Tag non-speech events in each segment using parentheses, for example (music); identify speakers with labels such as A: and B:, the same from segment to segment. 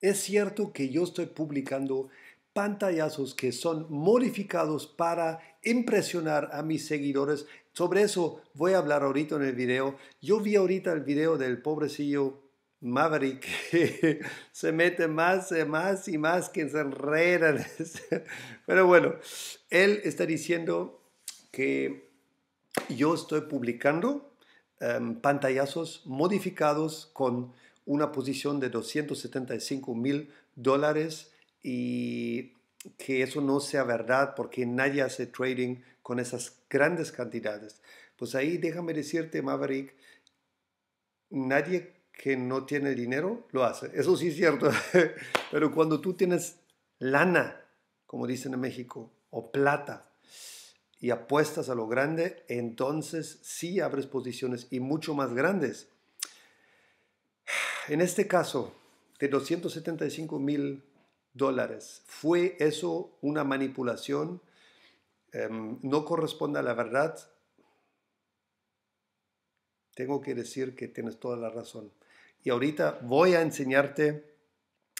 A: Es cierto que yo estoy publicando pantallazos que son modificados para impresionar a mis seguidores. Sobre eso voy a hablar ahorita en el video. Yo vi ahorita el video del pobrecillo Maverick que (laughs) se mete más, y eh, más y más que se enredan. Pero bueno, él está diciendo que yo estoy publicando em, pantallazos modificados con una posición de 275 mil dólares y que eso no sea verdad porque nadie hace trading con esas grandes cantidades. Pues ahí déjame decirte, Maverick, nadie que no tiene dinero lo hace. Eso sí es cierto, (laughs) pero cuando tú tienes lana, como dicen en México, o plata, y apuestas a lo grande, entonces sí abres posiciones y mucho más grandes en este caso de 275 mil dólares, ¿fue eso una manipulación? Em, ¿No corresponde a la verdad? Tengo que decir que tienes toda la razón. Y ahorita voy a enseñarte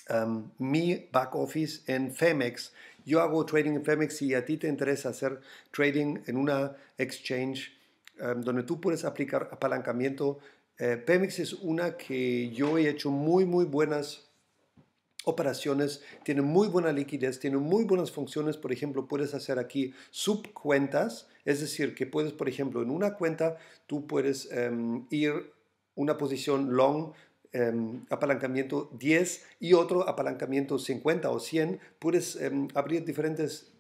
A: em, mi back office en Femex. Yo hago trading en Femex y a ti te interesa hacer trading en una exchange em, donde tú puedes aplicar apalancamiento eh, Pemex es una que yo he hecho muy, muy buenas operaciones, tiene muy buena liquidez, tiene muy buenas funciones, por ejemplo, puedes hacer aquí subcuentas, es decir, que puedes, por ejemplo, en una cuenta tú puedes em, ir una posición long, em, apalancamiento 10 y otro apalancamiento 50 o 100, puedes em, abrir diferentes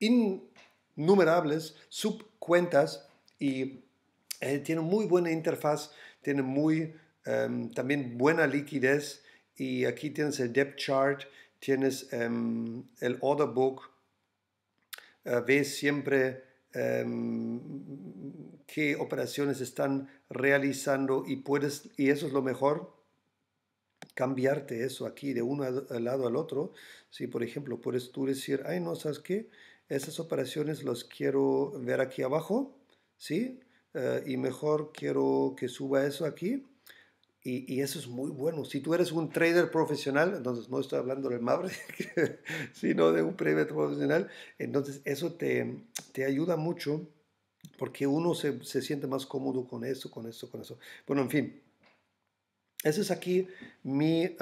A: innumerables subcuentas y eh, tiene muy buena interfaz tiene muy em, también buena liquidez y aquí tienes el depth chart, tienes em, el order book, eh, ves siempre em, qué operaciones están realizando y puedes, y eso es lo mejor, cambiarte eso aquí de un lado al otro. Si por ejemplo puedes tú decir, ay no, ¿sabes qué? Esas operaciones las quiero ver aquí abajo, ¿sí? Eh, y mejor quiero que suba eso aquí. Y, eso es muy bueno. Si tú eres un trader profesional, entonces no estoy hablando del Mabre, (laughs) sino de un trader profesional, entonces eso te, te ayuda mucho porque uno se, se, siente más cómodo con eso, con eso, con eso. Bueno, en fin, ese es aquí mi,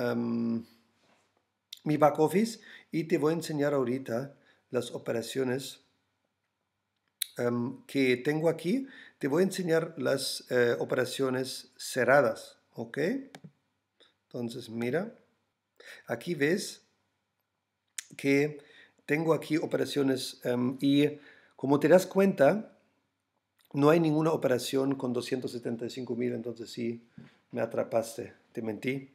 A: mi back office y te voy a enseñar ahorita las operaciones que tengo aquí. Te voy a enseñar las eh, operaciones cerradas, ¿ok? Entonces, mira, aquí ves que tengo aquí operaciones em, y como te das cuenta, no hay ninguna operación con 275 mil, entonces sí, me atrapaste, te mentí.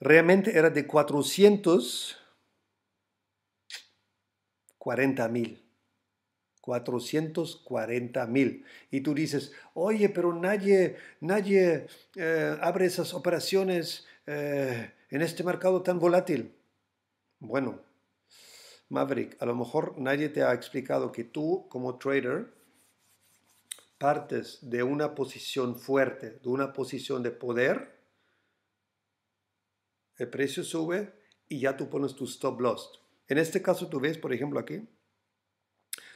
A: Realmente era de 440 mil. 440 mil. Y tú dices, oye, pero nadie, nadie eh, abre esas operaciones eh, en este mercado tan volátil. Bueno, Maverick, a lo mejor nadie te ha explicado que tú como trader partes de una posición fuerte, de una posición de poder, el precio sube y ya tú pones tu stop loss. En este caso tú ves, por ejemplo, aquí,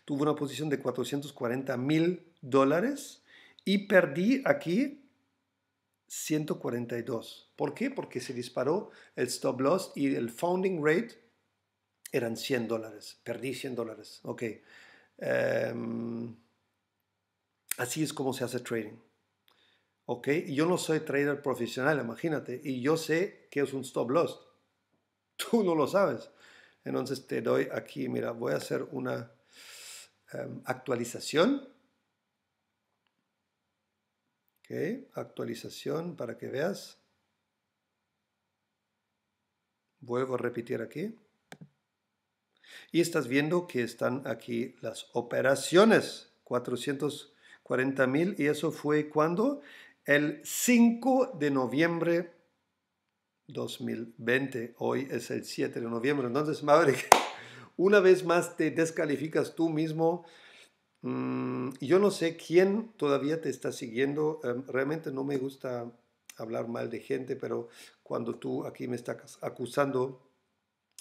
A: tuve una posición de 440 mil dólares y perdí aquí 142. ¿Por qué? Porque se disparó el stop loss y el founding rate eran 100 dólares. Perdí 100 dólares. Ok. Em, así es como se hace trading. Ok. yo no soy trader profesional, imagínate. Y yo sé que es un stop loss. Tú no lo sabes. Entonces te doy aquí, mira, voy a hacer una Em, actualización. Okay, actualización para que veas. Vuelvo a repetir aquí. Y estás viendo que están aquí las operaciones, 440 mil, y eso fue cuando? El 5 de noviembre 2020. Hoy es el 7 de noviembre. Entonces, Maverick, una vez más te descalificas tú mismo. Mm, yo no sé quién todavía te está siguiendo. Em, realmente no me gusta hablar mal de gente, pero cuando tú aquí me estás acusando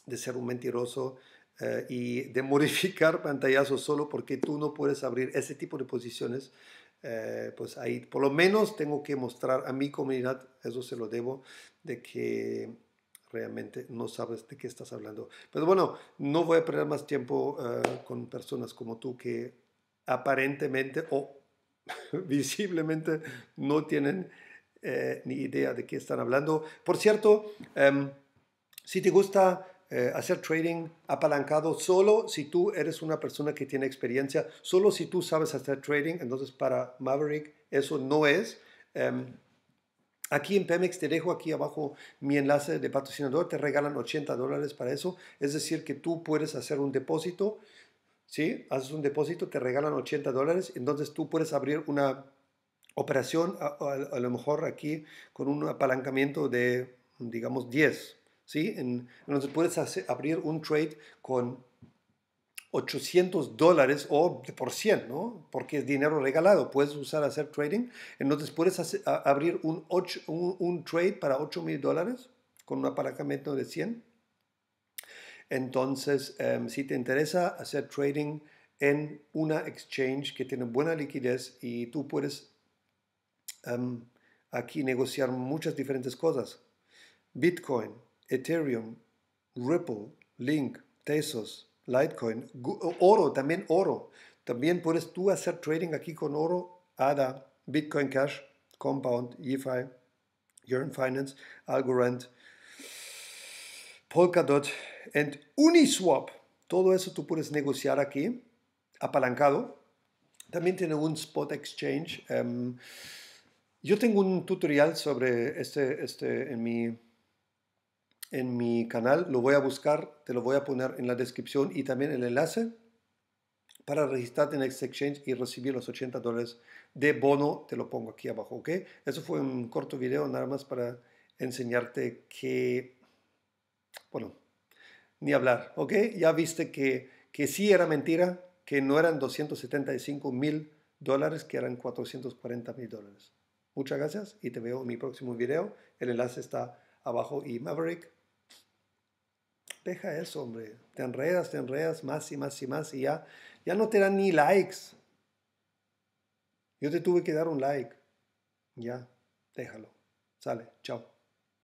A: de ser un mentiroso eh, y de modificar (laughs) pantallazos solo porque tú no puedes abrir ese tipo de posiciones, eh, pues ahí por lo menos tengo que mostrar a mi comunidad, eso se lo debo, de que realmente no sabes de qué estás hablando. Pero pues bueno, no voy a perder más tiempo eh, con personas como tú que aparentemente o (laughs) visiblemente no tienen eh, ni idea de qué están hablando. Por cierto, em, si te gusta eh, hacer trading apalancado solo si tú eres una persona que tiene experiencia, solo si tú sabes hacer trading, entonces para Maverick eso no es. Em, Aquí en Pemex te dejo aquí abajo mi enlace de patrocinador, te regalan 80 dólares para eso, es decir que tú puedes hacer un depósito, ¿sí? Haces un depósito, te regalan 80 dólares, entonces tú puedes abrir una operación a, lo mejor aquí con un apalancamiento de, digamos, 10, ¿sí? entonces puedes abrir un trade con 800 dólares o por 100, ¿no? Porque es dinero regalado, puedes usar hacer trading, entonces puedes abrir un, un, trade para 8 mil dólares con un aparcamiento de 100. Entonces, em, si te interesa hacer trading en una exchange que tiene buena liquidez y tú puedes em, aquí negociar muchas diferentes cosas. Bitcoin, Ethereum, Ripple, Link, Tesos, Litecoin, oro, también oro. También puedes tú hacer trading aquí con oro, ADA, Bitcoin Cash, Compound, EFI, Yearn Finance, Algorand, Polkadot and Uniswap. Todo eso tú puedes negociar aquí, apalancado. También tiene un spot exchange. Em, yo tengo un tutorial sobre este, este en mi en mi canal, lo voy a buscar, te lo voy a poner en la descripción y también el enlace para registrarte en Exchange y recibir los 80 dólares de bono, te lo pongo aquí abajo, ¿ok? Eso fue un corto video nada más para enseñarte que, bueno, ni hablar, ¿ok? Ya viste que, que sí era mentira, que no eran 275 mil dólares, que eran 440 mil dólares. Muchas gracias y te veo en mi próximo video. El enlace está abajo y Maverick Deja eso, hombre. Te enredas, te enredas más y más y más y ya, ya no te dan ni likes. Yo te tuve que dar un like. Ya, déjalo. Sale, chao.